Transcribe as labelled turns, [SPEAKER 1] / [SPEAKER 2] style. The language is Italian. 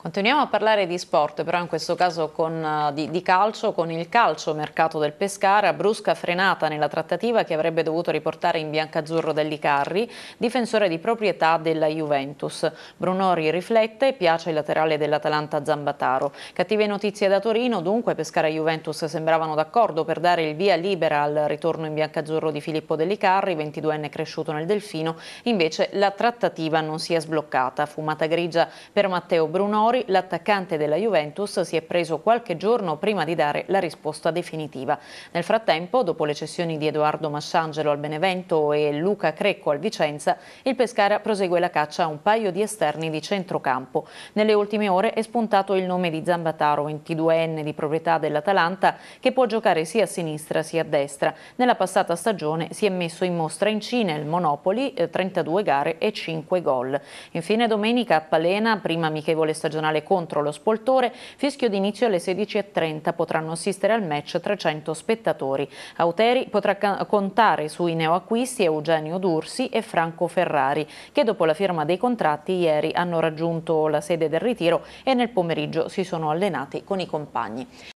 [SPEAKER 1] Continuiamo a parlare di sport, però in questo caso con, eh, di, di, calcio, con il calcio mercato del Pescara, brusca frenata nella trattativa che avrebbe dovuto riportare in biancazzurro Dellicarri, difensore di proprietà della Juventus. Brunori riflette e piace il laterale dell'Atalanta Zambataro. Cattive notizie da Torino, dunque Pescara e Juventus sembravano d'accordo per dare il via libera al ritorno in biancazzurro di Filippo Dellicarri, 22enne cresciuto nel Delfino, invece la trattativa non si è sbloccata. Fumata grigia per Matteo Brunori Mori, l'attaccante della Juventus si è preso qualche giorno prima di dare la risposta definitiva. Nel frattempo, dopo le cessioni di Edoardo Masciangelo al Benevento e Luca Crecco al Vicenza, il Pescara prosegue la caccia a un paio di esterni di centrocampo. Nelle ultime ore è spuntato il nome di Zambataro, 22enne di proprietà dell'Atalanta, che può giocare sia a sinistra sia a destra. Nella passata stagione si è messo in mostra in Cina il Monopoli, 32 eh, gare e 5 gol. Infine domenica a Palena, prima amichevole stagione stagionale contro lo Spoltore, fischio d'inizio alle 16.30 potranno assistere al match 300 spettatori. Auteri potrà contare sui neoacquisti Eugenio Dursi e Franco Ferrari, che dopo la firma dei contratti ieri hanno raggiunto la sede del ritiro e nel pomeriggio si sono allenati con i compagni.